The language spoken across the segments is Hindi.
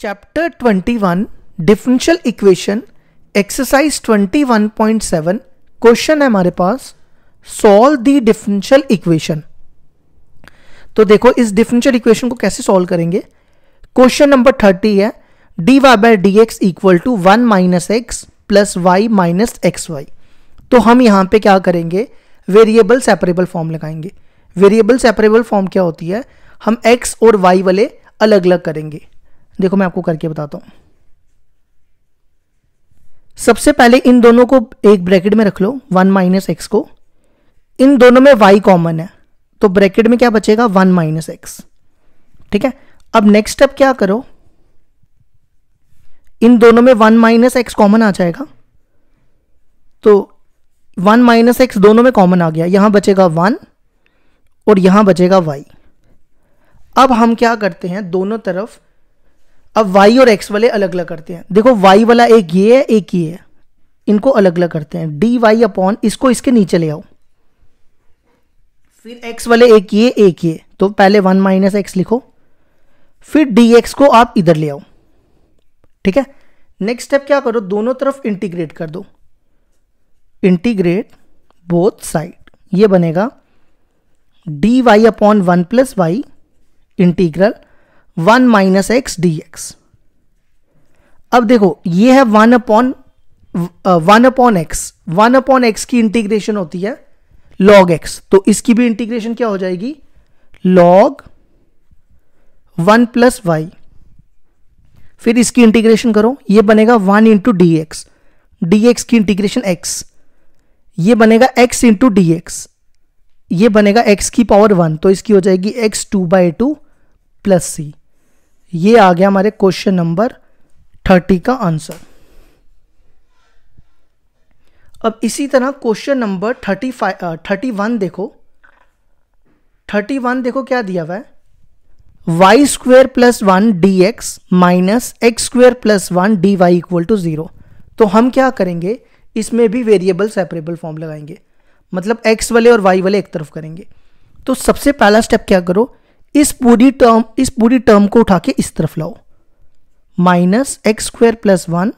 Chapter 21 differential equation exercise 21.7 question है हमारे पास सॉल्व दी डिफरेंशियल इक्वेशन तो देखो इस डिफरेंशियल इक्वेशन को कैसे सॉल्व करेंगे क्वेश्चन नंबर 30 है d y by d x equal to one minus x plus y minus x y तो हम यहाँ पे क्या करेंगे वेरिएबल सेपरेबल फॉर्म लगाएंगे वेरिएबल सेपरेबल फॉर्म क्या होती है हम एक्स और वाई वाले अलग अलग करेंगे देखो मैं आपको करके बताता हूं सबसे पहले इन दोनों को एक ब्रैकेट में रख लो वन माइनस एक्स को इन दोनों में वाई कॉमन है तो ब्रैकेट में क्या बचेगा वन माइनस एक्स ठीक है अब नेक्स्ट स्टेप क्या करो इन दोनों में वन माइनस एक्स कॉमन आ जाएगा तो वन माइनस एक्स दोनों में कॉमन आ गया यहां बचेगा वन और यहां बचेगा वाई अब हम क्या करते हैं दोनों तरफ अब वाई और एक्स वाले अलग अलग करते हैं देखो वाई वाला एक ये है एक ये है इनको अलग अलग करते हैं डी वाई अपॉन इसको इसके नीचे ले आओ फिर एक्स वाले एक ये एक ये तो पहले वन माइनस एक्स लिखो फिर डी एक्स को आप इधर ले आओ ठीक है नेक्स्ट स्टेप क्या करो दोनों तरफ इंटीग्रेट कर दो इंटीग्रेट बोथ साइड ये बनेगा d y upon one plus y integral one minus x d x अब देखो ये है one upon one upon x one upon x की इंटीग्रेशन होती है लॉग एक्स तो इसकी भी इंटीग्रेशन क्या हो जाएगी लॉग वन प्लस वाई फिर इसकी इंटीग्रेशन करो ये बनेगा one into d x d x की इंटीग्रेशन एक्स ये बनेगा एक्स इंटू डी एक्स ये बनेगा एक्स की पावर वन तो इसकी हो जाएगी x two by two plus c ये आ गया हमारे क्वेश्चन नंबर थर्टी का आंसर अब इसी तरह question number thirty five thirty one देखो थर्टी वन देखो क्या दिया हुआ है y square plus one d x minus x square plus one d y equal to zero तो हम क्या करेंगे इसमें भी वेरिएबल सेपरेबल फॉर्म लगाएंगे मतलब एक्स वाले और वाई वाले एक तरफ करेंगे तो सबसे पहला स्टेप क्या करो इस पूरी टर्म इस पूरी टर्म को उठा के इस तरफ लाओ minus x square plus one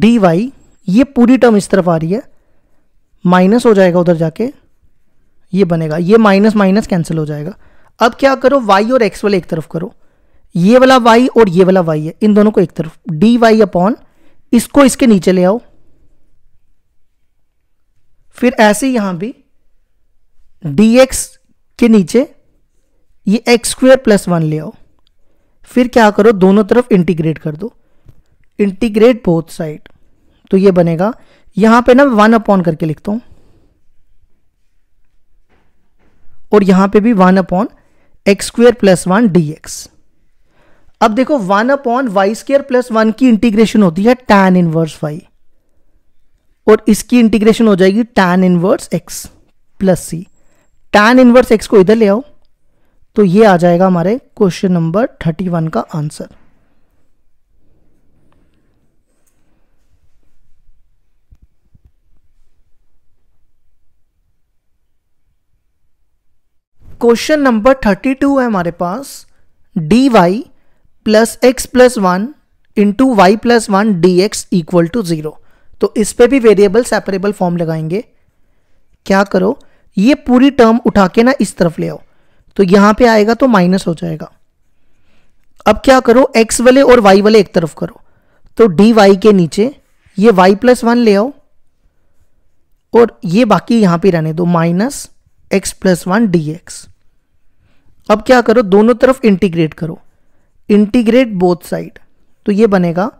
d y ये पूरी टर्म इस तरफ आ रही है माइनस हो जाएगा उधर जाके ये बनेगा ये माइनस माइनस कैंसिल हो जाएगा अब क्या करो वाई और एक्स वाले एक तरफ करो ये वाला वाई और ये वाला वाई है इन दोनों को एक तरफ डी वाई अपॉन इसको इसके नीचे ले आओ फिर ऐसे यहां भी डी एक्स के नीचे ये एक्स स्क्वेयर प्लस वन ले आओ फिर क्या करो दोनों तरफ इंटीग्रेट कर दो इंटीग्रेट बोथ साइड तो ये बनेगा यहां पे ना वन अपॉन करके लिखता हूं और यहां पे भी one upon x square plus one d x अब देखो one upon y square plus one की इंटीग्रेशन होती है टैन इनवर्स वाई और इसकी इंटीग्रेशन हो जाएगी tan inverse x plus c tan inverse x को इधर ले आओ तो ये आ जाएगा हमारे क्वेश्चन नंबर थर्टी वन का answer question number thirty two है हमारे पास d y plus x plus one into y plus one d x equal to zero तो इस पर भी वेरिएबल सेपरेबल फॉर्म लगाएंगे क्या करो ये पूरी टर्म उठा के ना इस तरफ ले आओ तो यहां पे आएगा तो माइनस हो जाएगा अब क्या करो एक्स वाले और वाई वाले एक तरफ करो तो डी वाई के नीचे ये वाई प्लस वन ले आओ और ये बाकी यहां पे रहने दो minus x plus one d x अब क्या करो दोनों तरफ इंटीग्रेट करो इंटीग्रेट बोथ साइड तो ये बनेगा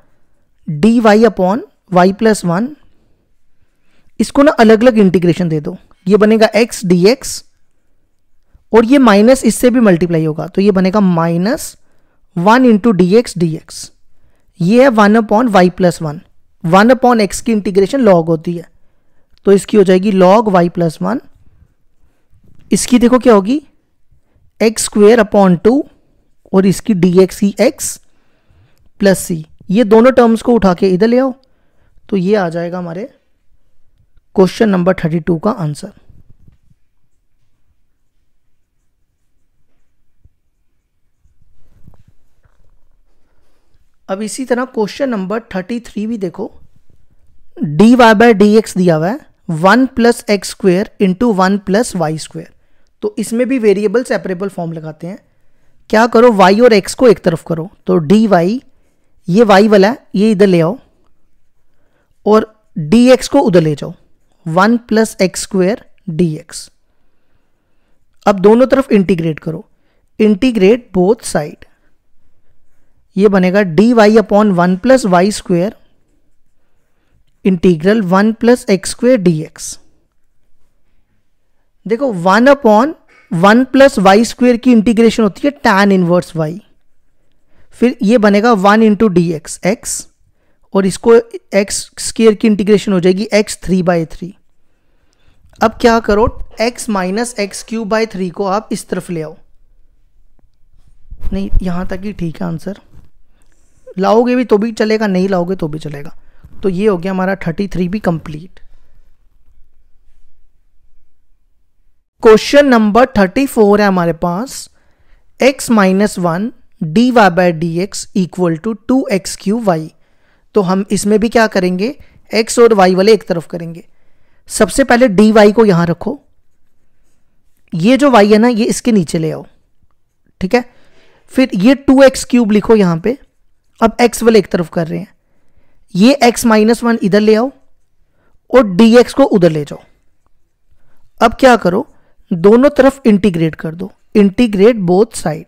d y upon y plus one इसको ना अलग अलग इंटीग्रेशन दे दो ये बनेगा एक्स डी एक्स और ये माइनस इससे भी मल्टीप्लाई होगा तो ये बनेगा minus one into d x d x ये है one upon y plus one one upon x की इंटीग्रेशन लॉग होती है तो इसकी हो जाएगी लॉग वाई प्लस वन इसकी देखो क्या होगी एक्स स्क्वेयर अपॉन टू और इसकी d x e x plus c ये दोनों टर्म्स को उठा के इधर ले आओ तो ये आ जाएगा हमारे क्वेश्चन नंबर थर्टी टू का आंसर अब इसी तरह क्वेश्चन नंबर थर्टी थ्री भी देखो d y by d x दिया हुआ है one plus x square into one plus y square तो इसमें भी वेरिएबल सेपरेबल फॉर्म लगाते हैं क्या करो वाई और एक्स को एक तरफ करो तो डी वाई ये वाई वाला है ये इधर ले आओ और डी एक्स को उधर ले जाओ one plus x square d x अब दोनों तरफ इंटीग्रेट करो इंटीग्रेट बोथ साइड ये बनेगा d y upon one plus y square integral one plus x square d x देखो one upon one plus y square की इंटीग्रेशन होती है टैन इनवर्स वाई फिर ये बनेगा one into d x x और इसको एक्स स्क्वेयर की इंटीग्रेशन हो जाएगी एक्स थ्री बाई थ्री अब क्या करो x minus x cube by three को आप इस तरफ ले आओ नहीं यहां तक ही ठीक है आंसर लाओगे भी तो भी चलेगा नहीं लाओगे तो भी चलेगा तो ये हो गया हमारा थर्टी थ्री भी complete question number thirty four है हमारे पास x minus one d y by d x equal to two x cube y तो हम इसमें भी क्या करेंगे एक्स और वाई वाले एक तरफ करेंगे सबसे पहले डी वाई को यहां रखो ये जो वाई है ना ये इसके नीचे ले आओ ठीक है फिर ये टू एक्स क्यूब लिखो यहां पे अब एक्स वाले एक तरफ कर रहे हैं ये एक्स माइनस वन इधर ले आओ और dx को उधर ले जाओ अब क्या करो दोनों तरफ इंटीग्रेट कर दो इंटीग्रेट बोथ साइड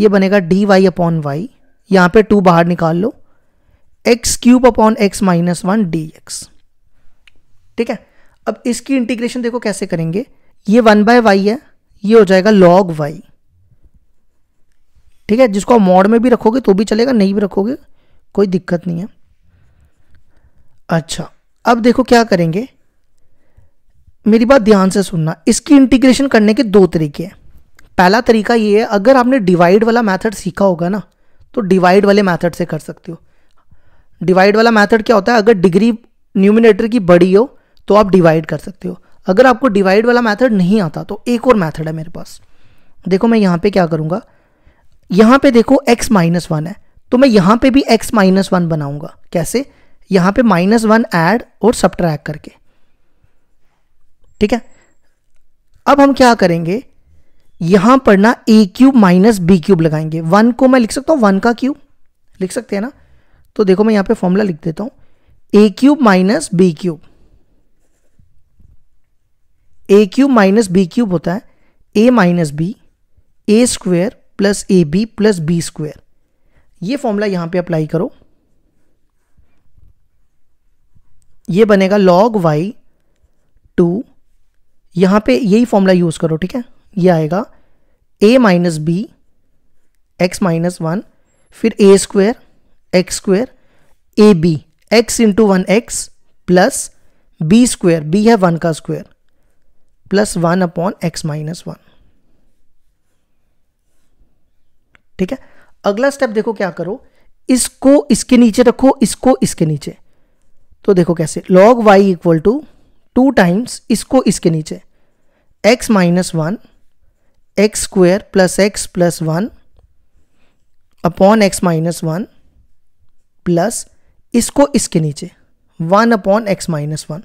ये बनेगा डी वाई अपॉन वाई यहां पर टू बाहर निकाल लो x cube upon x minus one d ठीक है अब इसकी इंटीग्रेशन देखो कैसे करेंगे ये वन बाय वाई है ये हो जाएगा लॉग वाई ठीक है जिसको आप मॉड में भी रखोगे तो भी चलेगा नहीं भी रखोगे कोई दिक्कत नहीं है अच्छा अब देखो क्या करेंगे मेरी बात ध्यान से सुनना इसकी इंटीग्रेशन करने के दो तरीके हैं पहला तरीका ये है अगर आपने डिवाइड वाला मेथड सीखा होगा ना तो डिवाइड वाले मेथड से कर सकते हो डिवाइड वाला मेथड क्या होता है अगर डिग्री न्यूमिनेटर की बड़ी हो तो आप डिवाइड कर सकते हो अगर आपको डिवाइड वाला मेथड नहीं आता तो एक और मेथड है मेरे पास देखो मैं यहाँ पे क्या करूँगा यहां पे देखो x माइनस वन है तो मैं यहां पे भी x माइनस वन बनाऊंगा कैसे यहां पे माइनस वन एड और सब्ट्रैक करके ठीक है अब हम क्या करेंगे यहां पर ना a cube minus b cube लगाएंगे वन को मैं लिख सकता हूं वन का क्यूब लिख सकते हैं ना तो देखो मैं यहां पे फॉर्मूला लिख देता हूं a cube minus b cube a cube minus b cube होता है a minus b a square plus a b plus b square ये फॉर्मूला यहां पे अप्लाई करो ये बनेगा लॉग वाई टू यहां पे यही फॉर्मूला यूज़ करो ठीक है ये आएगा a minus b x minus one फिर a square x square a b x into one x plus b square b है वन का square plus one upon x minus one ठीक है अगला स्टेप देखो क्या करो इसको इसके नीचे रखो इसको इसके नीचे तो देखो कैसे log y equal to two times इसको इसके नीचे x minus one x square plus x plus one upon x minus one plus इसको इसके नीचे one upon x minus one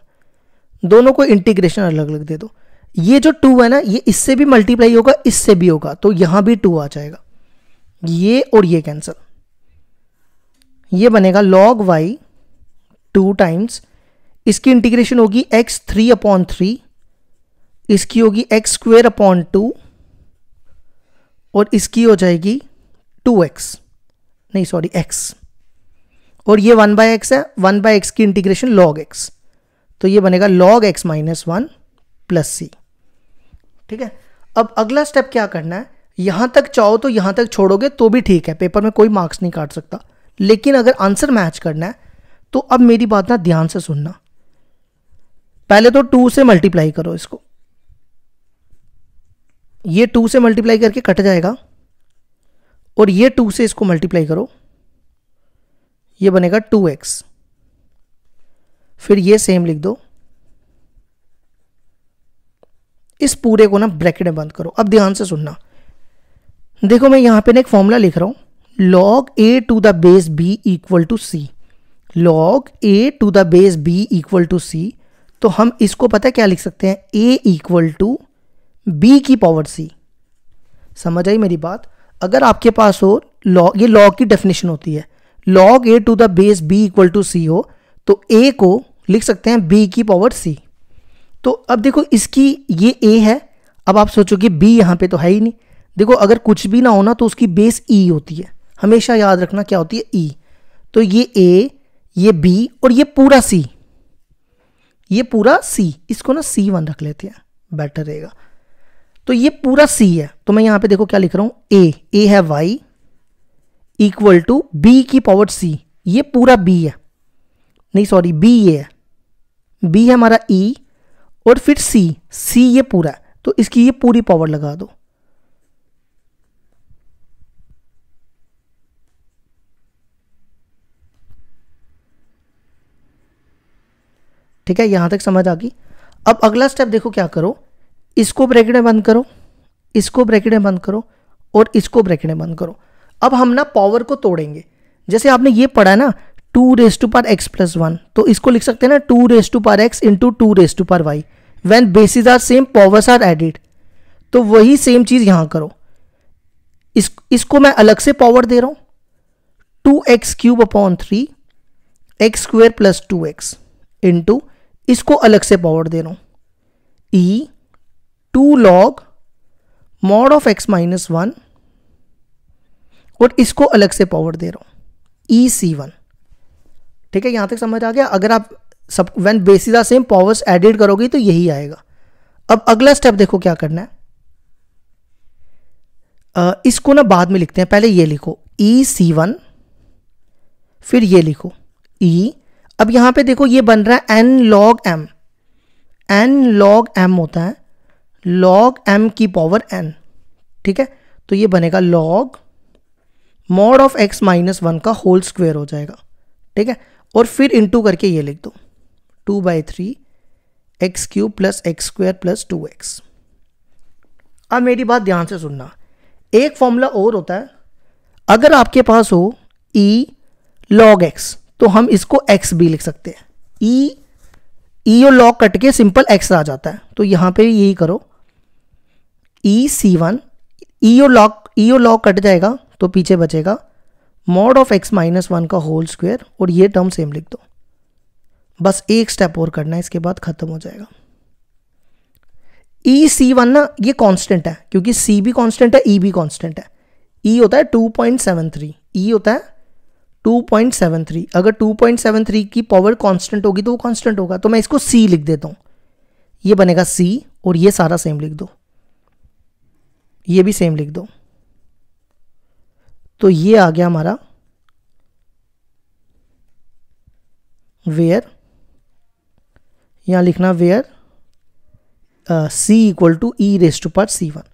दोनों को इंटीग्रेशन अलग अलग दे दो ये जो टू है ना ये इससे भी मल्टीप्लाई होगा इससे भी होगा तो यहां भी टू आ जाएगा ये और ये कैंसिल ये बनेगा log y टू टाइम्स इसकी इंटीग्रेशन होगी x थ्री अपॉन थ्री इसकी होगी x स्क्वेयर अपॉन टू और इसकी हो जाएगी टू एक्स नहीं सॉरी x और ये वन बाय एक्स है वन बाय एक्स की इंटीग्रेशन लॉग एक्स तो ये बनेगा log x minus one plus c ठीक है अब अगला स्टेप क्या करना है यहाँ तक चाहो तो यहाँ तक छोड़ोगे तो भी ठीक है पेपर में कोई मार्क्स नहीं काट सकता लेकिन अगर आंसर मैच करना है तो अब मेरी बात ना ध्यान से सुनना पहले तो टू से मल्टीप्लाई करो इसको ये टू से मल्टीप्लाई करके कट जाएगा और ये टू से इसको मल्टीप्लाई करो ये बनेगा टू एक्स फिर ये सेम लिख दो इस पूरे को ना ब्रैकेट में बंद करो अब ध्यान से सुनना देखो मैं यहाँ पे ना एक फॉर्मूला लिख रहा हूँ log a to the base b equal to c log a to the base b equal to c तो हम इसको पता है क्या लिख सकते हैं a इक्वल टू बी की पावर c समझ आई मेरी बात अगर आपके पास हो log ये log की डेफिनेशन होती है log a to the base b equal to c हो तो a को लिख सकते हैं b की पावर c तो अब देखो इसकी ये a है अब आप सोचोगे b यहाँ पे तो है ही नहीं देखो अगर कुछ भी ना हो ना तो उसकी बेस ई e होती है हमेशा याद रखना क्या होती है ई e। तो ये ए ये बी और ये पूरा सी ये पूरा सी इसको ना सी वन रख लेते हैं बेटर रहेगा तो ये पूरा सी है तो मैं यहां पे देखो क्या लिख रहा हूं ए ए है वाई इक्वल टू बी की पावर सी ये पूरा बी है नहीं सॉरी बी ये है बी है हमारा ई e, और फिर सी सी ये पूरा है तो इसकी ये पूरी पावर लगा दो ठीक है यहाँ तक समझ आ गई अब अगला स्टेप देखो क्या करो इसको ब्रैकेट में बंद करो इसको ब्रैकेट में बंद करो और इसको ब्रैकेट में बंद करो अब हम ना पावर को तोड़ेंगे जैसे आपने ये पढ़ा ना two raise to power x plus one तो इसको लिख सकते हैं ना two raise to power x into two raise to power y when bases are same powers are added तो वही सेम चीज़ यहाँ करो इस इसको मैं अलग से पावर दे रहा हूँ two x cube upon three x square plus two x into इसको अलग से पावर दे रहा हूं e to log mod of x minus one और इसको अलग से पावर दे रहा हूं ई सी वन ठीक है यहां तक समझ आ गया अगर आप सब when bases are same powers added करोगे तो यही आएगा अब अगला स्टेप देखो क्या करना है आ, इसको ना बाद में लिखते हैं पहले ये लिखो ई सी वन फिर ये लिखो ई e, अब यहां पे देखो ये बन रहा है n log m n log m होता है लॉग एम की पावर एन ठीक है तो ये बनेगा log mod of x minus one का होल स्क्वायर हो जाएगा ठीक है और फिर इंटू करके ये लिख दो two by three x cube plus x square plus two x अब मेरी बात ध्यान से सुनना एक फॉर्मूला और होता है अगर आपके पास हो ई लॉग एक्स तो हम इसको एक्स भी लिख सकते हैं ई e, ई e और लॉ कट के सिंपल एक्स आ जाता है तो यहां पे यही करो ई सी वन ई और लॉक ई e और लॉ कट जाएगा तो पीछे बचेगा mod of x minus one का होल स्क्वायर और ये टर्म सेम लिख दो बस एक स्टेप और करना है इसके बाद ख़त्म हो जाएगा ई सी वन ना ये कांस्टेंट है क्योंकि सी भी कांस्टेंट है ई e भी कांस्टेंट है ई e होता है two point seven three e होता है 2.73 अगर 2.73 की पावर कांस्टेंट होगी तो वो कांस्टेंट होगा तो मैं इसको सी लिख देता हूँ ये बनेगा सी और ये सारा सेम लिख दो ये भी सेम लिख दो तो ये आ गया हमारा वेयर यहाँ लिखना where c equal to e raised power c one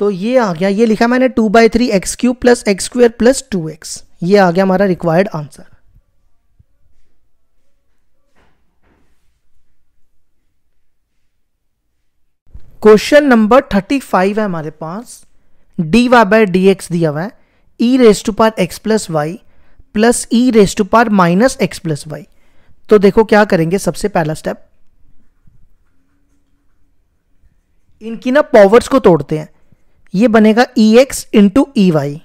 तो ये आ गया ये लिखा मैंने two by three x cube plus x square plus two x ये आ गया हमारा required answer question number thirty five है हमारे पास d y by d x दिया हुआ है e raise to power x plus y plus e raise to power minus x plus y तो देखो क्या करेंगे सबसे पहला स्टेप इनकी ना पावर्स को तोड़ते हैं ये बनेगा e x into e y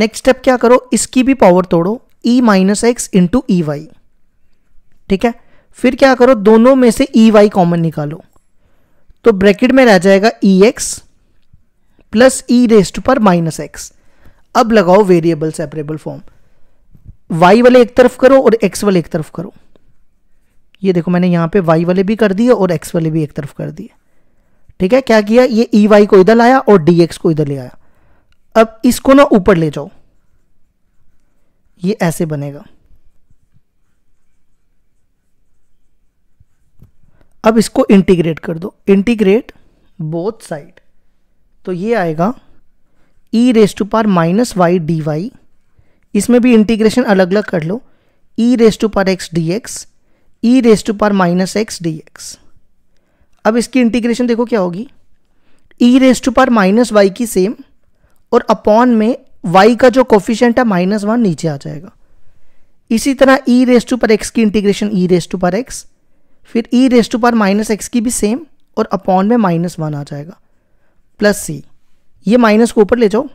next step क्या करो इसकी भी पावर तोड़ो e minus x into e y ठीक है फिर क्या करो दोनों में से ई वाई कॉमन निकालो तो ब्रैकेट में रह जाएगा e x plus e raised power minus x अब लगाओ वेरिएबल सेपरेबल फॉर्म वाई वाले एक तरफ करो और एक्स वाले एक तरफ करो ये देखो मैंने यहाँ पे वाई वाले भी कर दिए और एक्स वाले भी एक तरफ कर दिए ठीक है क्या किया ये ई e वाई को इधर लाया और डी एक्स को इधर ले आया अब इसको ना ऊपर ले जाओ ये ऐसे बनेगा अब इसको इंटीग्रेट कर दो इंटीग्रेट बोथ साइड तो ये आएगा e raise to power minus y d y इसमें भी इंटीग्रेशन अलग अलग कर लो e raise to power x d x e raise to power minus x d x अब इसकी इंटीग्रेशन देखो क्या होगी e raise to power minus y की सेम और अपॉन में वाई का जो कोफिशेंट है माइनस वन नीचे आ जाएगा इसी तरह ई रेस टू पर एक्स की इंटीग्रेशन ई रेस टू पर एक्स फिर e raise to power minus x की भी सेम और अपॉन में माइनस वन आ जाएगा प्लस सी ये माइनस को ऊपर ले जाओ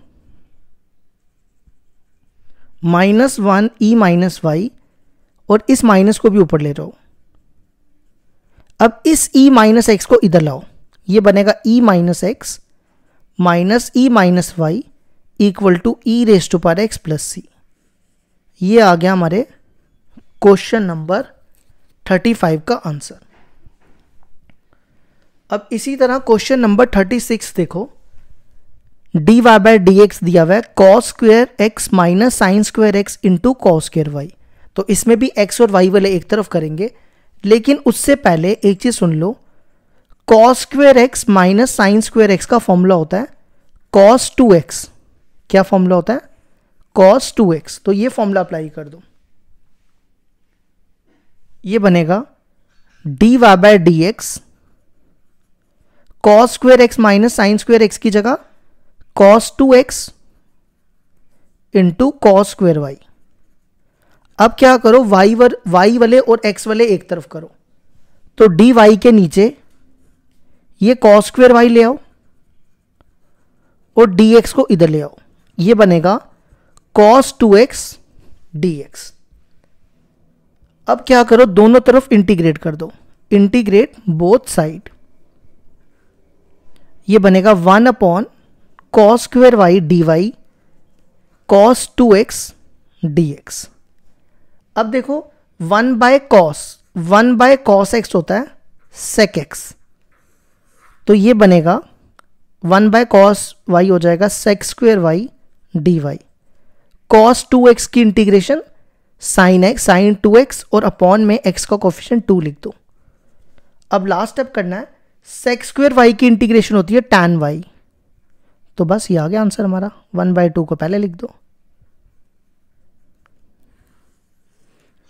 minus one e minus y और इस माइनस को भी ऊपर ले जाओ अब इस ई माइनस एक्स को इधर लाओ ये बनेगा e minus x minus e minus y equal to e raise to power x plus c ये आ गया हमारे क्वेश्चन नंबर थर्टी फाइव का आंसर अब इसी तरह क्वेश्चन नंबर थर्टी सिक्स देखो d y by d x दिया हुआ है cos square x minus sine square x into cos square y तो इसमें भी एक्स और वाई वाले एक तरफ करेंगे लेकिन उससे पहले एक चीज़ सुन लो cos square x minus sine square x का फॉर्मूला होता है कॉस टू एक्स क्या फॉर्मूला होता है कॉस टू एक्स तो ये फॉर्मूला अप्लाई कर दो ये बनेगा d y by d x cos square x minus sine square x की जगह cos two x into cos square y अब क्या करो वाई वर वाई वाले और एक्स वाले एक तरफ करो तो डी वाई के नीचे ये कॉस स्क्वेयर वाई ले आओ और डी एक्स को इधर ले आओ ये बनेगा cos two x d x अब क्या करो दोनों तरफ इंटीग्रेट कर दो इंटीग्रेट बोथ साइड ये बनेगा one upon cos square y d y cos two x d x अब देखो one by cos one by cos x होता है सेक एक्स तो ये बनेगा वन बाय कॉस वाई हो जाएगा sec square y d y cos two x की integration sine x sine two x और अपॉन में एक्स का कोफिशन टू लिख दो अब लास्ट स्टेप करना है सेक्स स्क्वेयर वाई की इंटीग्रेशन होती है टैन वाई तो बस ये आ गया आंसर हमारा वन बाय टू को पहले लिख दो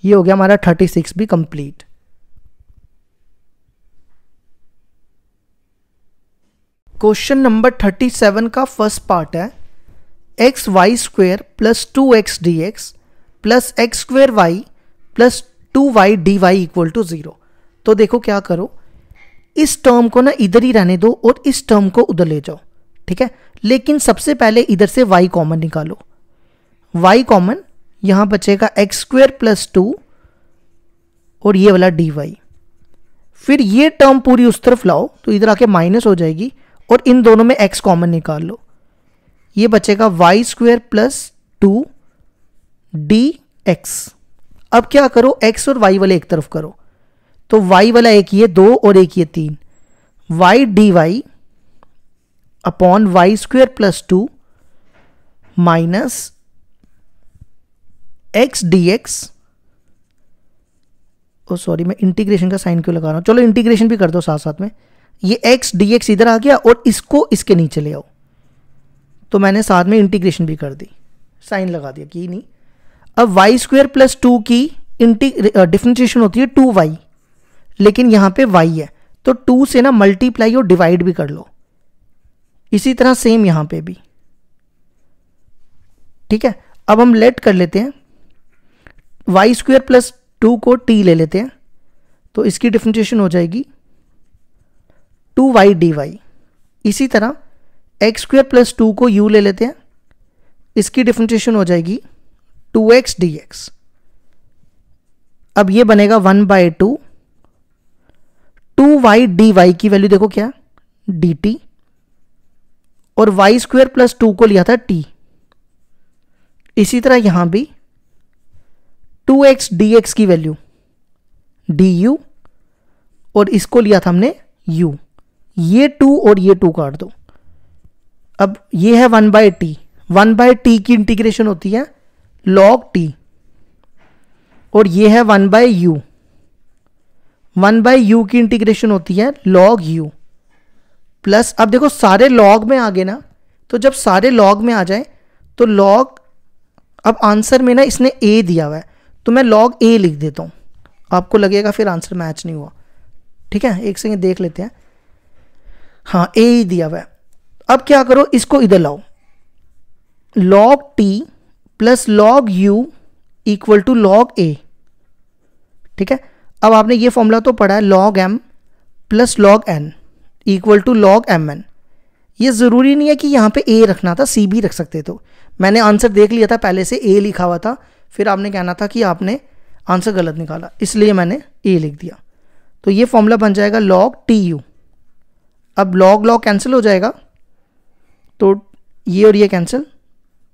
ये हो गया हमारा थर्टी सिक्स भी complete question number thirty seven का फर्स्ट पार्ट है x y square plus two x d x plus x square y plus two y d y equal to zero तो देखो क्या करो इस टर्म को ना इधर ही रहने दो और इस टर्म को उधर ले जाओ ठीक है लेकिन सबसे पहले इधर से वाई कॉमन निकालो वाई कॉमन यहां बचेगा एक्स स्क्वेयर प्लस टू और ये वाला डी वाई फिर ये टर्म पूरी उस तरफ लाओ तो इधर आके माइनस हो जाएगी और इन दोनों में एक्स कॉमन निकाल लो ये बचेगा y square plus two d x अब क्या करो एक्स और वाई वाले एक तरफ करो तो वाई वाला एक ये दो और एक ये तीन y d y upon y square plus two minus x d x oh sorry मैं इंटीग्रेशन का साइन क्यों लगा रहा हूं चलो इंटीग्रेशन भी कर दो साथ साथ में ये एक्स डी एक्स इधर आ गया और इसको इसके नीचे ले आओ तो मैंने साथ में इंटीग्रेशन भी कर दी साइन लगा दिया कि नहीं अब वाई स्क्वेयर प्लस टू की डिफ्रेंशिएशन होती है टू वाई लेकिन यहां पे वाई है तो टू से ना मल्टीप्लाई और डिवाइड भी कर लो इसी तरह सेम यहां पे भी ठीक है अब हम लेट कर लेते हैं वाई स्क्वेयर प्लस टू को टी ले लेते हैं तो इसकी डिफ्रेंशिएशन हो जाएगी टू वाई डी वाई इसी तरह एक्स स्क्वेयर प्लस टू को यू ले लेते हैं इसकी डिफ्रेंशिएशन हो जाएगी टू एक्स डी एक्स अब ये बनेगा one by two two y d y की वैल्यू देखो क्या डी टी और वाई स्क्वेयर प्लस टू को लिया था टी इसी तरह यहां भी टू एक्स डी एक्स की वैल्यू डी यू और इसको लिया था हमने u ये टू और ये टू काट दो अब ये है one by t one by t की इंटीग्रेशन होती है log टी और ये है one by u one by u की इंटीग्रेशन होती है log u प्लस अब देखो सारे log में आ गए ना तो जब सारे log में आ जाए तो log अब आंसर में ना इसने a दिया हुआ है तो मैं लॉग ए लिख देता हूँ आपको लगेगा फिर आंसर मैच नहीं हुआ ठीक है एक सेकेंड देख लेते हैं हाँ ए ही दिया हुआ है अब क्या करो इसको इधर लाओ log t plus log u equal to log a ठीक है अब आपने ये फॉर्मूला तो पढ़ा है log m plus log n equal to log m n ये ज़रूरी नहीं है कि यहाँ पे ए रखना था सी भी रख सकते तो मैंने आंसर देख लिया था पहले से ए लिखा हुआ था फिर आपने कहना था कि आपने आंसर गलत निकाला इसलिए मैंने ए लिख दिया तो ये फॉर्मूला बन जाएगा लॉग टी यू अब लॉग लॉग कैंसिल हो जाएगा तो ये और ये cancel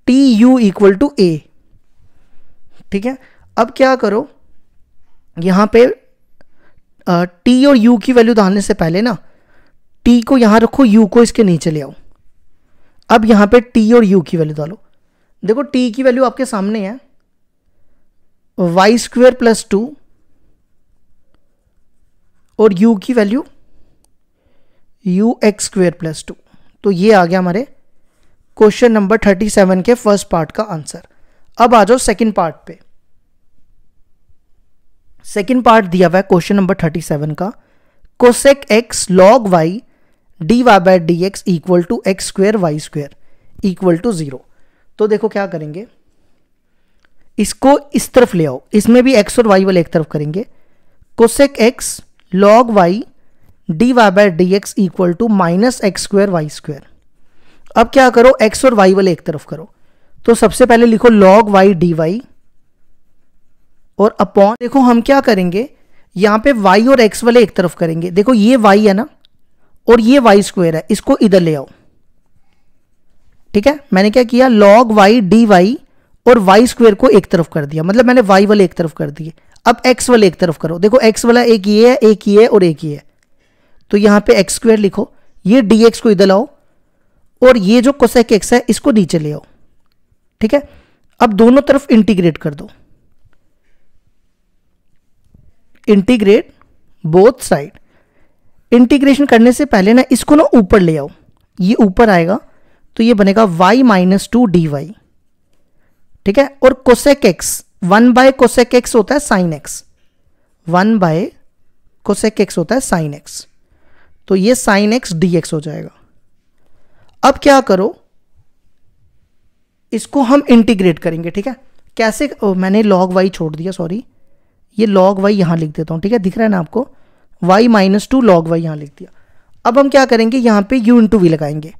t u equal to a ठीक है अब क्या करो यहाँ पे टी और यू की वैल्यू डालने से पहले ना टी को यहाँ रखो यू को इसके नीचे ले आओ अब यहाँ पे टी और यू की वैल्यू डालो देखो टी की वैल्यू आपके सामने है वाई स्क्वेयर प्लस टू और u की value u x square plus two तो ये आ गया हमारे क्वेश्चन नंबर थर्टी सेवन के फर्स्ट पार्ट का आंसर अब आ जाओ सेकेंड पार्ट पे सेकेंड पार्ट दिया हुआ है क्वेश्चन नंबर थर्टी सेवन का cosec x log y d y by d x equal to x square y square equal to zero तो देखो क्या करेंगे इसको इस तरफ ले आओ इसमें भी एक्स और वाई वाले एक तरफ करेंगे cosec x log y d y by d x equal to minus x square y square अब क्या करो एक्स और वाई वाले एक तरफ करो तो सबसे पहले लिखो लॉग वाई डी वाई और अपॉन देखो हम क्या करेंगे यहां पे वाई और एक्स वाले एक तरफ करेंगे देखो ये वाई है ना और ये वाई स्क्वायर है इसको इधर ले आओ ठीक है मैंने क्या किया लॉग वाई डी वाई और वाई स्क्वेयर को एक तरफ कर दिया मतलब मैंने वाई वाले एक तरफ कर दिए अब एक्स वाले एक तरफ करो देखो एक्स वाला एक ये है एक ये है और एक ये है तो यहां पे एक्स स्क्वेयर लिखो ये डी एक्स को इधर लाओ और ये जो कोसेक एक्स है इसको नीचे ले आओ ठीक है अब दोनों तरफ इंटीग्रेट कर दो इंटीग्रेट बोथ साइड इंटीग्रेशन करने से पहले ना इसको ना ऊपर ले आओ ये ऊपर आएगा तो ये बनेगा y minus two d y ठीक है और cosec x one by cosec x होता है sine x one by cosec x होता है साइन एक्स तो ये साइन एक्स डी एक्स हो जाएगा अब क्या करो इसको हम इंटीग्रेट करेंगे ठीक है कैसे ओ, मैंने लॉग वाई छोड़ दिया सॉरी ये लॉग वाई यहां लिख देता हूं ठीक है दिख रहा है ना आपको y minus two log y यहां लिख दिया अब हम क्या करेंगे यहां पे यू इंटू वी लगाएंगे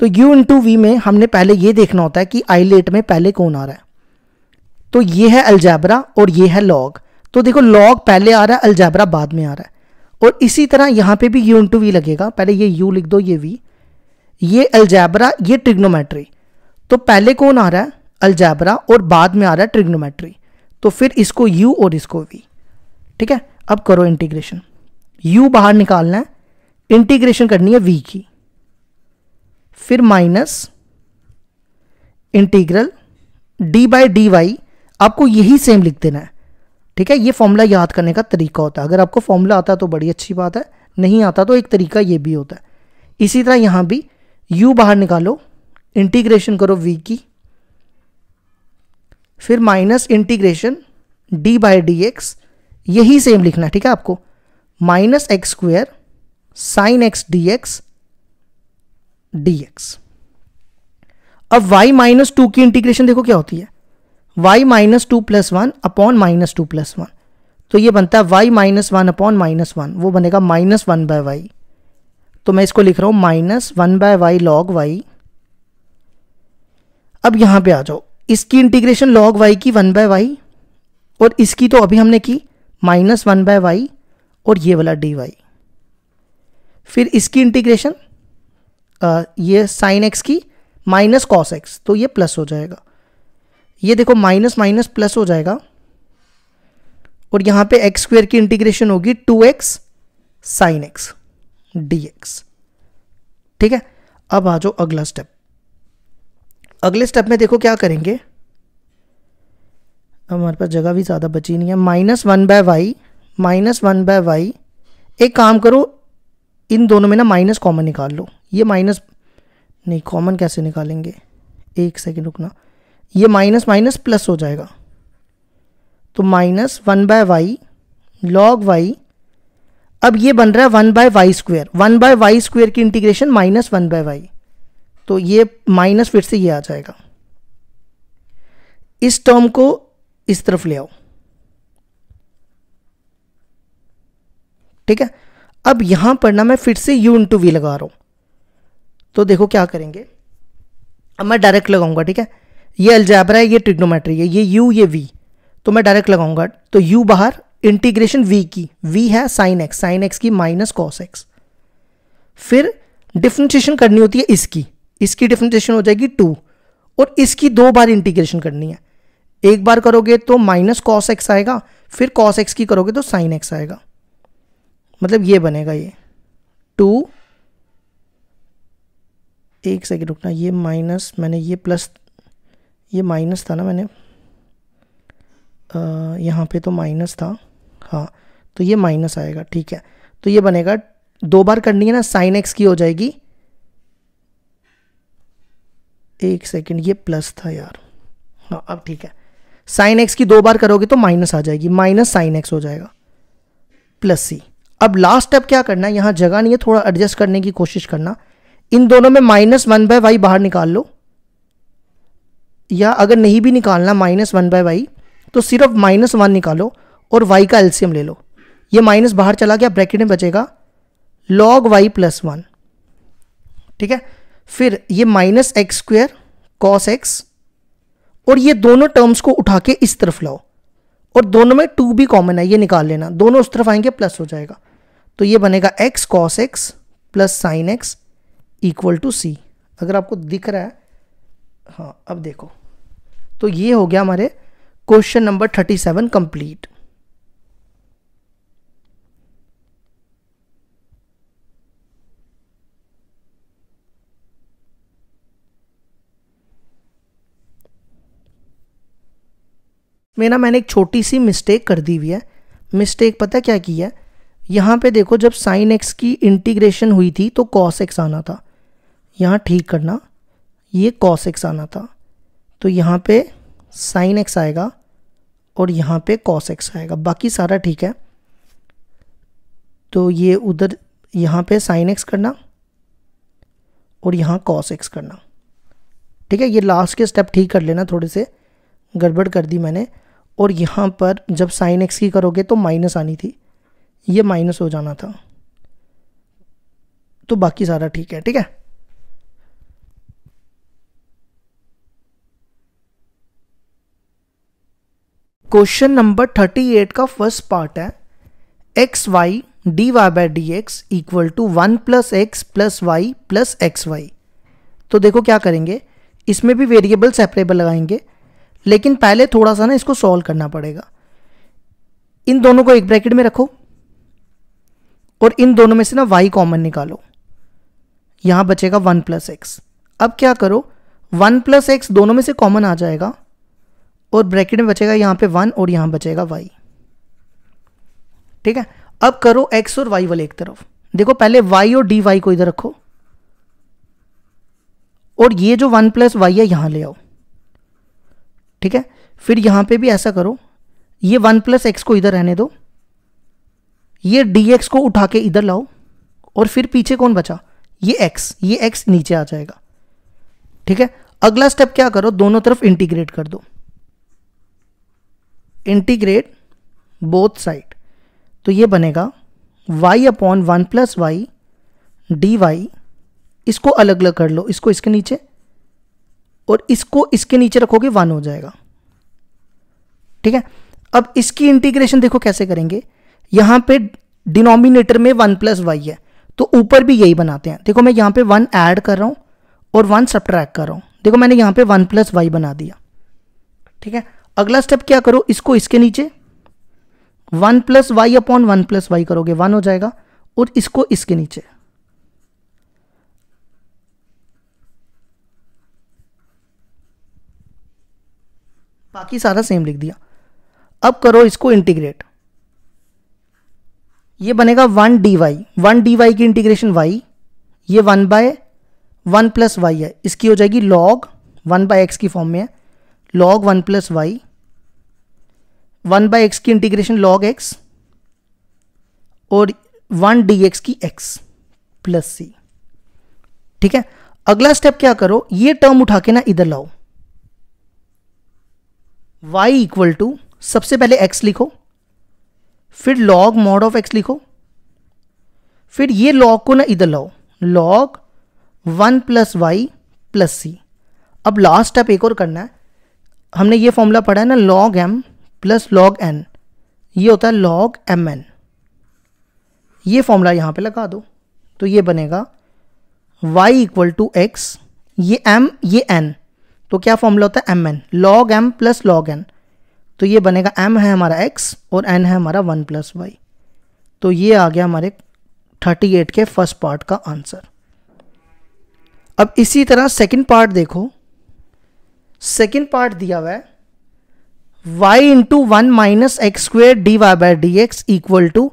तो u टू वी में हमने पहले ये देखना होता है कि आई लेट में पहले कौन आ रहा है तो ये है अलजैबरा और ये है लॉग तो देखो लॉग पहले आ रहा है अलजैबरा बाद में आ रहा है और इसी तरह यहाँ पे भी यू टू वी लगेगा पहले ये यू लिख दो ये वी ये अलजैबरा ये ट्रिग्नोमेट्री तो पहले कौन आ रहा है अलजैबरा और बाद में आ रहा है ट्रिग्नोमेट्री तो फिर इसको यू और इसको वी ठीक है अब करो इंटीग्रेशन यू बाहर निकालना है इंटीग्रेशन करनी है वी की फिर minus integral d by d y आपको यही सेम लिख देना है ठीक है ये फॉर्मूला याद करने का तरीका होता है अगर आपको फॉर्मूला आता है तो बड़ी अच्छी बात है नहीं आता तो एक तरीका ये भी होता है इसी तरह यहां भी u बाहर निकालो इंटीग्रेशन करो v की फिर minus integration d by d x यही सेम लिखना है ठीक है आपको minus x square sine x d x d x अब वाई माइनस टू की इंटीग्रेशन देखो क्या होती है y minus two plus one upon minus two plus one तो ये बनता है y minus one upon minus one वो बनेगा माइनस वन बाय वाई तो मैं इसको लिख रहा हूं minus one by y log y अब यहां पे आ जाओ इसकी इंटीग्रेशन लॉग वाई की वन बाय वाई और इसकी तो अभी हमने की माइनस वन बाय वाई और ये वाला डी वाई फिर इसकी इंटीग्रेशन ये साइन एक्स की माइनस कॉस एक्स तो ये प्लस हो जाएगा ये देखो माइनस माइनस प्लस हो जाएगा और यहां पे एक्स स्क्वेयर की इंटीग्रेशन होगी two x sine x d x ठीक है अब आ जाओ अगला स्टेप अगले स्टेप में देखो क्या करेंगे हमारे पास जगह भी ज़्यादा बची नहीं है minus one by y minus one by y एक काम करो इन दोनों में ना माइनस कॉमन निकाल लो ये माइनस नहीं कॉमन कैसे निकालेंगे एक सेकेंड रुकना ये माइनस माइनस प्लस हो जाएगा तो minus one by y log y अब ये बन रहा है one by y square one by y square की integration minus one by y तो ये माइनस फिर से ये आ जाएगा इस टर्म को इस तरफ ले आओ ठीक है अब यहां पर ना मैं फिर से यू इंटू वी लगा रहा हूं तो देखो क्या करेंगे अब मैं डायरेक्ट लगाऊंगा ठीक है ये अल्जाबरा है ये ट्रिग्नोमेट्री है ये यू ये वी तो मैं डायरेक्ट लगाऊंगा तो यू बाहर इंटीग्रेशन वी की वी है साइन एक्स साइन एक्स की माइनस कॉस एक्स फिर डिफ्रेंशिएशन करनी होती है इसकी इसकी डिफ्रेंशिएशन हो जाएगी टू और इसकी दो बार इंटीग्रेशन करनी है एक बार करोगे तो माइनस कॉस एक्स आएगा फिर कॉस एक्स की करोगे तो साइन एक्स आएगा मतलब ये बनेगा ये टू एक सेकेंड रुकना ये माइनस मैंने ये प्लस ये माइनस था ना मैंने यहाँ पे तो माइनस था हाँ तो ये माइनस आएगा ठीक है तो ये बनेगा दो बार करनी है ना साइन एक्स की हो जाएगी एक सेकेंड ये प्लस था यार हाँ अब ठीक है साइन एक्स की दो बार करोगे तो माइनस आ जाएगी माइनस साइन एक्स हो जाएगा प्लस सी अब लास्ट स्टेप क्या करना है यहाँ जगह नहीं है थोड़ा एडजस्ट करने की कोशिश करना इन दोनों में माइनस वन बाय वाई बाहर निकाल लो या अगर नहीं भी निकालना माइनस वन बाय वाई तो सिर्फ माइनस वन निकालो और वाई का एल्सियम ले लो ये माइनस बाहर चला गया ब्रैकेट में बचेगा लॉग वाई प्लस वन ठीक है फिर ये minus x square cos x और ये दोनों टर्म्स को उठा के इस तरफ लाओ और दोनों में टू भी कॉमन है ये निकाल लेना दोनों उस तरफ आएंगे प्लस हो जाएगा तो ये बनेगा x cos x plus sine x equal to c अगर आपको दिख रहा है हाँ अब देखो तो ये हो गया हमारे question number thirty seven complete मेरा मैंने एक छोटी सी मिस्टेक कर दी हुई है मिस्टेक पता क्या की है यहाँ पे देखो जब साइन एक्स की इंटीग्रेशन हुई थी तो कॉस एक्स आना था यहाँ ठीक करना ये कॉस एक्स आना था तो यहाँ पे साइन एक्स आएगा और यहाँ पे कॉस एक्स आएगा बाकी सारा ठीक है तो ये उधर यहाँ पे साइन एक्स करना और यहाँ कॉस एक्स करना ठीक है ये लास्ट के स्टेप ठीक कर लेना थोड़े से गड़बड़ कर दी मैंने और यहाँ पर जब साइन एक्स की करोगे तो माइनस आनी थी ये माइनस हो जाना था तो बाकी सारा ठीक है ठीक है क्वेश्चन नंबर थर्टी एट का फर्स्ट पार्ट है x y d y by d x equal to one plus x plus y plus x y तो देखो क्या करेंगे इसमें भी वेरिएबल सेपरेबल लगाएंगे लेकिन पहले थोड़ा सा ना इसको सॉल्व करना पड़ेगा इन दोनों को एक ब्रैकेट में रखो और इन दोनों में से ना वाई कॉमन निकालो यहां बचेगा वन प्लस एक्स अब क्या करो वन प्लस एक्स दोनों में से कॉमन आ जाएगा और ब्रैकेट में बचेगा यहां पे वन और यहां बचेगा वाई ठीक है अब करो एक्स और वाई वाले एक तरफ देखो पहले वाई और डी वाई को इधर रखो और ये जो वन प्लस वाई है यहां ले आओ ठीक है फिर यहां पे भी ऐसा करो ये वन प्लस एक्स को इधर रहने दो ये dx को उठा के इधर लाओ और फिर पीछे कौन बचा ये x ये x नीचे आ जाएगा ठीक है अगला स्टेप क्या करो दोनों तरफ इंटीग्रेट कर दो इंटीग्रेट बोथ साइड तो ये बनेगा y upon one plus y d y इसको अलग अलग कर लो इसको इसके नीचे और इसको इसके नीचे रखोगे वन हो जाएगा ठीक है अब इसकी इंटीग्रेशन देखो कैसे करेंगे यहाँ पे डिनोमिनेटर में वन प्लस वाई है तो ऊपर भी यही बनाते हैं देखो मैं यहाँ पे वन ऐड कर रहा हूँ और वन सब्ट्रैक्ट कर रहा हूँ देखो मैंने यहाँ पे वन प्लस वाई बना दिया ठीक है अगला स्टेप क्या करो इसको इसके नीचे one plus y upon one plus y करोगे वन हो जाएगा और इसको इसके नीचे बाकी सारा सेम लिख दिया अब करो इसको इंटीग्रेट ये बनेगा one d y one d y की इंटीग्रेशन वाई ये one by one plus y है इसकी हो जाएगी लॉग वन बाय एक्स की फॉर्म में है log one plus y one by x की इंटीग्रेशन लॉग एक्स और वन डी एक्स की एक्स प्लस सी ठीक है अगला स्टेप क्या करो ये टर्म उठा के ना इधर लाओ y इक्वल टू सबसे पहले x लिखो फिर लॉग मॉड ऑफ एक्स लिखो फिर ये लॉग को ना इधर लाओ log one plus y plus c अब लास्ट स्टेप एक और करना है हमने ये फॉर्मूला पढ़ा है ना log m plus log n ये होता है लॉग एम एन ये फॉर्मूला यहाँ पे लगा दो तो ये बनेगा y इक्वल टू एक्स ये m ये n तो क्या फॉर्मूला होता है m n log m plus log n तो ये बनेगा एम है हमारा एक्स और एन है हमारा वन प्लस वाई तो ये आ गया हमारे 38 के फर्स्ट पार्ट का आंसर अब इसी तरह सेकंड पार्ट देखो सेकंड पार्ट दिया हुआ है y into one minus x square d y by d x equal to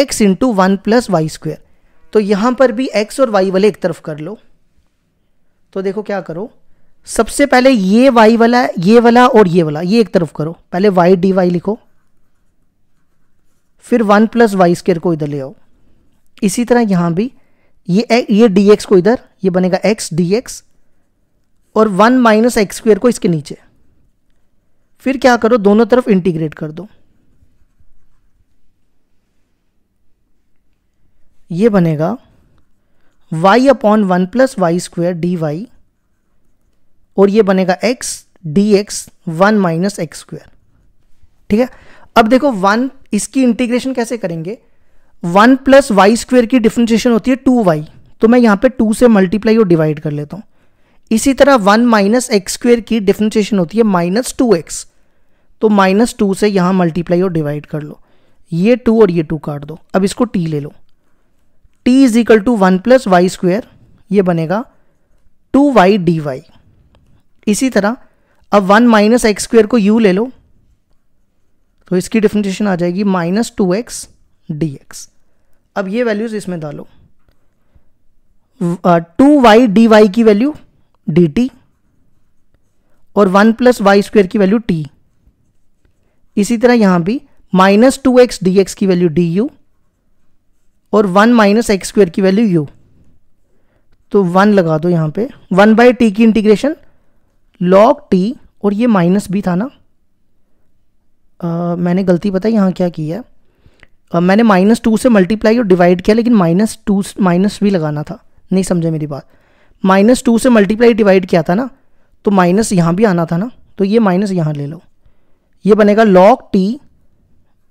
x into one plus y square तो यहां पर भी एक्स और वाई वाले एक तरफ कर लो तो देखो क्या करो सबसे पहले ये वाई वाला ये वाला और ये वाला ये एक तरफ करो पहले वाई डी वाई लिखो फिर वन प्लस वाई स्केयर को इधर ले आओ इसी तरह यहां भी ये ये डी एक्स को इधर ये बनेगा एक्स डी एक्स और वन माइनस एक्स स्क्वेयर को इसके नीचे फिर क्या करो दोनों तरफ इंटीग्रेट कर दो ये बनेगा y upon one plus y square d y और ये बनेगा x d x one minus x square ठीक है अब देखो वन इसकी इंटीग्रेशन कैसे करेंगे वन प्लस वाई स्क्वेयर की डिफ्रेंशिएशन होती है टू वाई तो मैं यहां पे टू से मल्टीप्लाई और डिवाइड कर लेता हूं इसी तरह वन माइनस एक्स स्क्वेयर की डिफ्रेंशिएशन होती है माइनस टू एक्स तो माइनस टू से यहां मल्टीप्लाई और डिवाइड कर लो ये टू और ये टू काट दो अब इसको टी ले लो t is equal to one plus y square यह बनेगा टू वाई डी वाई इसी तरह अब वन माइनस एक्स स्क्वेयर को यू ले लो तो इसकी डिफिनेशन आ जाएगी minus two x d x अब ये वैल्यूज इसमें डालो टू वाई डी वाई की वैल्यू डी टी और वन प्लस वाई स्क्वेयर की वैल्यू टी इसी तरह यहां भी minus two x d x की वैल्यू डी यू और वन माइनस एक्स स्क्वेयर की वैल्यू यू तो वन लगा दो यहां पे वन बाई टी की इंटीग्रेशन लॉग टी और ये माइनस भी था ना आ, मैंने गलती पता है यहाँ क्या की है आ, मैंने माइनस टू से मल्टीप्लाई और डिवाइड किया लेकिन माइनस टू माइनस भी लगाना था नहीं समझे मेरी बात माइनस टू से मल्टीप्लाई डिवाइड किया था ना तो माइनस यहाँ भी आना था ना तो ये माइनस यहाँ ले लो ये बनेगा लॉग टी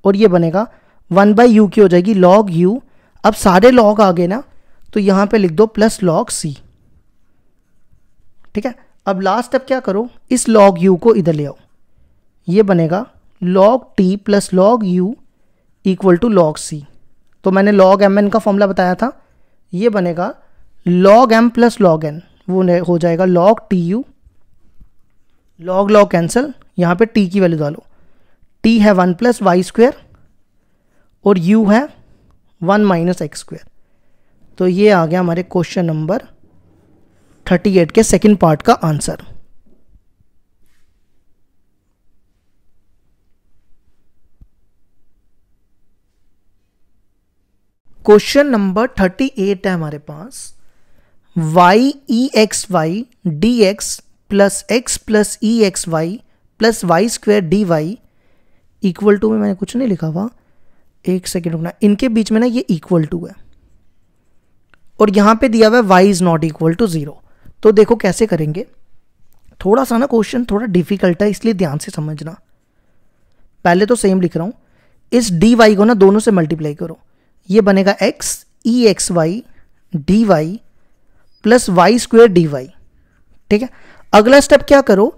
और ये बनेगा वन बाई यू की हो जाएगी लॉग यू अब सारे लॉग आ गए ना तो यहाँ पे लिख दो प्लस लॉग सी ठीक है अब लास्ट स्टेप क्या करो इस लॉग यू को इधर ले आओ ये बनेगा log t plus log u equal to log c तो मैंने लॉग एम एन का फॉर्मूला बताया था ये बनेगा log m plus log n वो हो जाएगा log t u log log cancel यहाँ पे टी की वैल्यू डालो टी है वन प्लस वाई स्क्वेयर और यू है वन माइनस एक्स स्क्वेयर तो ये आ गया हमारे क्वेश्चन नंबर थर्टी एट के सेकेंड पार्ट का answer question number thirty eight है हमारे पास y e x y d x plus x plus e x y plus y square d y equal to में मैंने कुछ नहीं लिखा हुआ एक सेकेंड रुकना इनके बीच में ना ये इक्वल टू है और यहां पे दिया हुआ है y is not equal to zero तो देखो कैसे करेंगे थोड़ा सा ना क्वेश्चन थोड़ा डिफिकल्ट है इसलिए ध्यान से समझना पहले तो सेम लिख रहा हूँ इस डी वाई को ना दोनों से मल्टीप्लाई करो ये बनेगा x e x y d y plus y square d y ठीक है अगला स्टेप क्या करो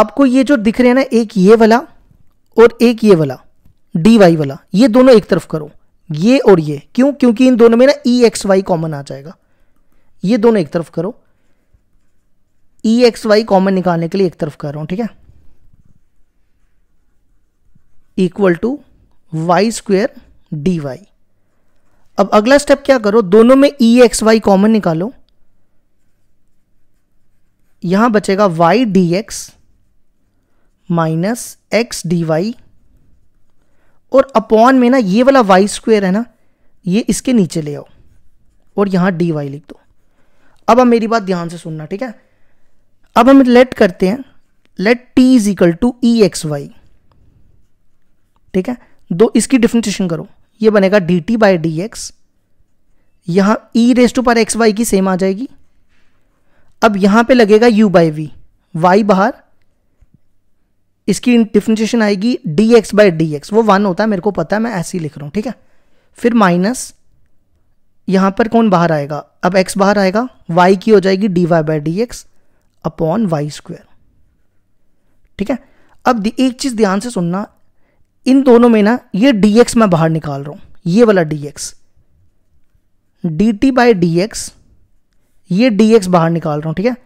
आपको ये जो दिख रहे हैं ना एक ये वाला और एक ये वाला डी वाई वाला ये दोनों एक तरफ करो ये और ये क्यों क्योंकि इन दोनों में ना ई एक्स वाई कॉमन आ जाएगा ये दोनों एक तरफ करो ई एक्स वाई कॉमन निकालने के लिए एक तरफ कर रहा हूं ठीक है equal to y square d y अब अगला स्टेप क्या करो दोनों में ई एक्स वाई कॉमन निकालो यहां बचेगा y d x minus x d y और अपॉन में ना ये वाला वाई स्क्वेयर है ना ये इसके नीचे ले आओ और यहां डी वाई लिख दो अब अब मेरी बात ध्यान से सुनना ठीक है अब हम लेट करते हैं let t is equal to e x y ठीक है दो इसकी डिफ्रेंशिएशन करो ये बनेगा d t by d x यहाँ ई रेस टू पर एक्स वाई की सेम आ जाएगी अब यहाँ पे लगेगा यू बाई वी वाई बाहर इसकी डिफ्रेंशिएशन आएगी d x by d x वो वन होता है मेरे को पता है मैं ऐसे ही लिख रहा हूँ ठीक है फिर माइनस यहाँ पर कौन बाहर आएगा अब एक्स बाहर आएगा वाई की हो जाएगी d y by d x upon y square ठीक है अब एक चीज ध्यान से सुनना इन दोनों में ना ये dx मैं बाहर निकाल रहा हूं ये वाला dx dt बाय एक्स ये dx बाहर निकाल रहा हूं ठीक है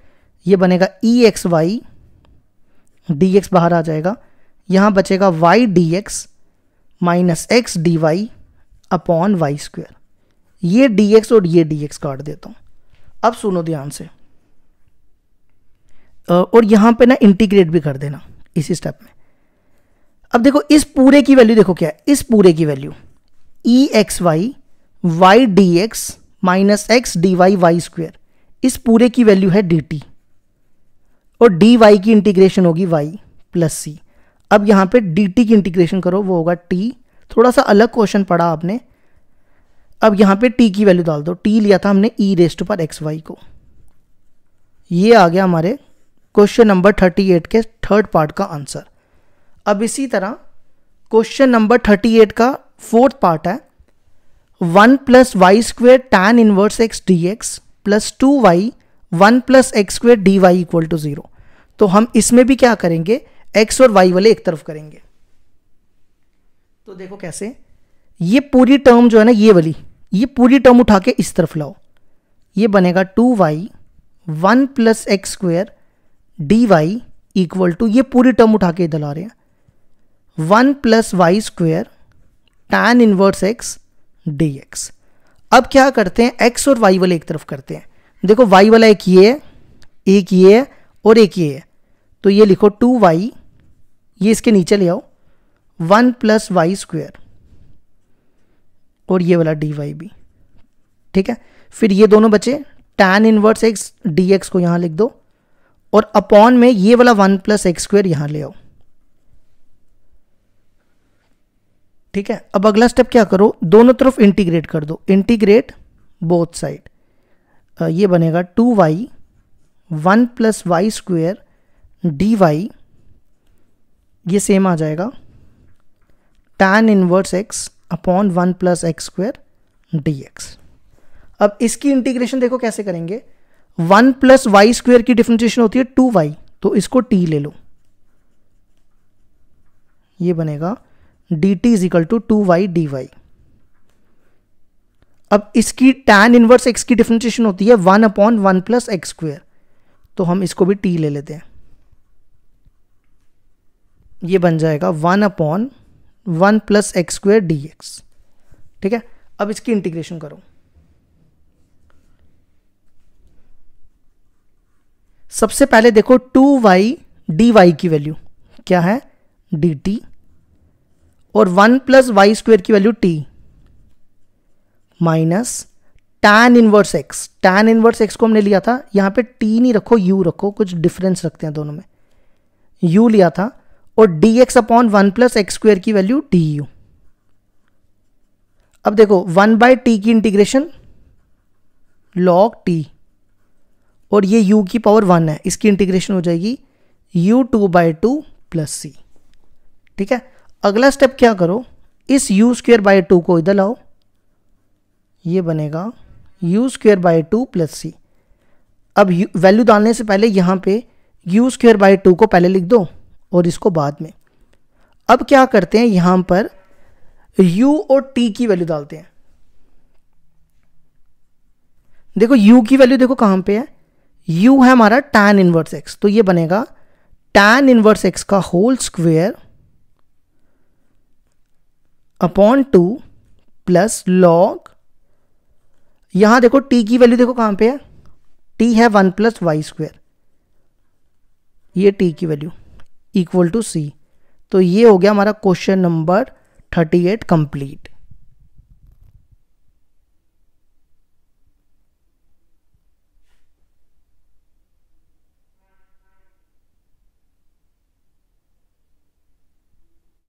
ये बनेगा e x y d x बाहर आ जाएगा यहां बचेगा y d x minus x d y upon y square ये डी एक्स और ये डी एक्स काट देता हूँ अब सुनो ध्यान से और यहां पे ना इंटीग्रेट भी कर देना इसी स्टेप में अब देखो इस पूरे की वैल्यू देखो क्या है इस पूरे की value e x y y d x minus x d y y square इस पूरे की वैल्यू है डी टी और डी वाई की इंटीग्रेशन होगी वाई प्लस सी अब यहां पे डी टी की इंटीग्रेशन करो वो होगा टी थोड़ा सा अलग क्वेश्चन पढ़ा आपने अब यहाँ पे टी की वैल्यू डाल दो टी लिया था हमने ई e रेस्ट पर एक्स वाई को ये आ गया हमारे क्वेश्चन नंबर थर्टी एट के थर्ड पार्ट का आंसर अब इसी तरह क्वेश्चन नंबर थर्टी एट का फोर्थ पार्ट है one plus y square tan inverse x d x plus two y one plus x square d y equal to zero तो हम इसमें भी क्या करेंगे एक्स और वाई वाले एक तरफ करेंगे तो देखो कैसे ये पूरी टर्म जो है ना ये वाली ये पूरी टर्म उठा के इस तरफ लाओ ये बनेगा two y one plus x square d y equal to ये पूरी टर्म उठा के इधर ला रहे हैं one plus y square tan inverse x d x अब क्या करते हैं एक्स और वाई वाले एक तरफ करते हैं देखो वाई वाला एक ये है एक ये है और एक ये है तो ये लिखो टू वाई ये इसके नीचे ले आओ वन प्लस वाई स्क्वेयर और ये वाला डी वाई भी ठीक है फिर ये दोनों बचे tan inverse x d x को यहां लिख दो और अपॉन में ये वाला वन प्लस एक्स स्क्वेयर यहां ले आओ ठीक है अब अगला स्टेप क्या करो दोनों तरफ इंटीग्रेट कर दो इंटीग्रेट बोथ साइड ये बनेगा two y one plus y square d y ये सेम आ जाएगा tan inverse x upon one plus x square d x अब इसकी इंटीग्रेशन देखो कैसे करेंगे वन प्लस वाई स्क्वेयर की डिफ्रेंशिएशन होती है टू वाई तो इसको टी ले लो ये बनेगा d t is equal to two y d y अब इसकी टैन इनवर्स एक्स की डिफ्रेंशिएशन होती है one upon one plus x square तो हम इसको भी टी ले लेते हैं ये बन जाएगा one upon one plus x square d x ठीक है अब इसकी इंटीग्रेशन करो सबसे पहले देखो टू वाई डी वाई की वैल्यू क्या है डी टी और वन प्लस वाई स्क्वेयर की value t minus tan inverse x tan inverse x को हमने लिया था यहां पे टी नहीं रखो यू रखो कुछ डिफरेंस रखते हैं दोनों में यू लिया था और d x upon one plus x square की वैल्यू डी यू अब देखो वन बाय टी की इंटीग्रेशन लॉग टी और ये u की पावर वन है इसकी इंटीग्रेशन हो जाएगी u two by two plus c ठीक है अगला स्टेप क्या करो इस u स्क्वेयर बाई टू को इधर लाओ ये बनेगा u square by two plus c अब वैल्यू डालने से पहले यहाँ पे u स्क्वेयर बाई टू को पहले लिख दो और इसको बाद में अब क्या करते हैं यहाँ पर u और t की वैल्यू डालते हैं देखो u की वैल्यू देखो कहाँ पे है यू है हमारा tan इनवर्स एक्स तो ये बनेगा tan इनवर्स एक्स का whole square upon two plus log यहां देखो टी की वैल्यू देखो कहां पे है टी है वन प्लस वाई स्क्वेयर ये टी की वैल्यू इक्वल टू सी तो ये हो गया हमारा question number thirty eight complete